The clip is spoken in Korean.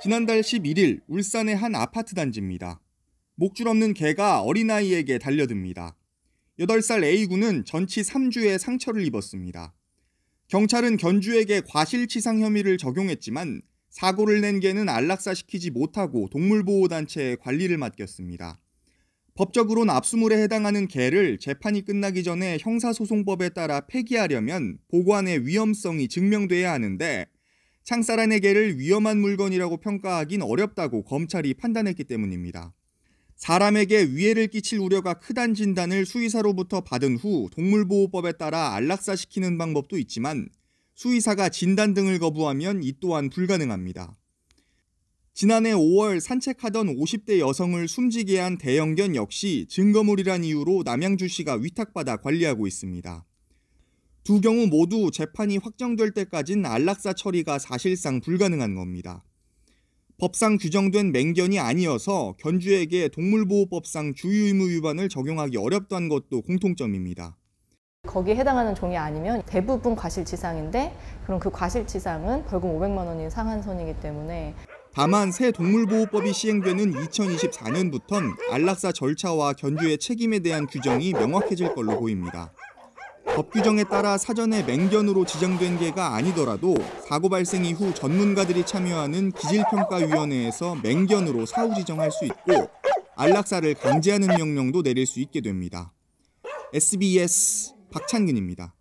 지난달 11일 울산의 한 아파트 단지입니다. 목줄 없는 개가 어린아이에게 달려듭니다. 8살 A군은 전치 3주의 상처를 입었습니다. 경찰은 견주에게 과실치상 혐의를 적용했지만 사고를 낸 개는 안락사시키지 못하고 동물보호단체에 관리를 맡겼습니다. 법적으론 압수물에 해당하는 개를 재판이 끝나기 전에 형사소송법에 따라 폐기하려면 보관의 위험성이 증명돼야 하는데 창사란에게를 위험한 물건이라고 평가하긴 어렵다고 검찰이 판단했기 때문입니다. 사람에게 위해를 끼칠 우려가 크단 진단을 수의사로부터 받은 후 동물보호법에 따라 안락사시키는 방법도 있지만 수의사가 진단 등을 거부하면 이 또한 불가능합니다. 지난해 5월 산책하던 50대 여성을 숨지게 한 대형견 역시 증거물이란 이유로 남양주시가 위탁받아 관리하고 있습니다. 두 경우 모두 재판이 확정될 때까진 안락사 처리가 사실상 불가능한 겁니다. 법상 규정된 맹견이 아니어서 견주에게 동물보호법상 주의의무 위반을 적용하기 어렵다는 것도 공통점입니다. 거기에 해당하는 종이 아니면 대부분 과실치상인데 그럼 그 과실치상은 벌금 500만 원인 상한선이기 때문에 다만 새 동물보호법이 시행되는 2024년부턴 안락사 절차와 견주의 책임에 대한 규정이 명확해질 걸로 보입니다. 법 규정에 따라 사전에 맹견으로 지정된 개가 아니더라도 사고 발생 이후 전문가들이 참여하는 기질평가위원회에서 맹견으로 사후 지정할 수 있고 안락사를 강제하는 명령도 내릴 수 있게 됩니다. SBS 박찬근입니다.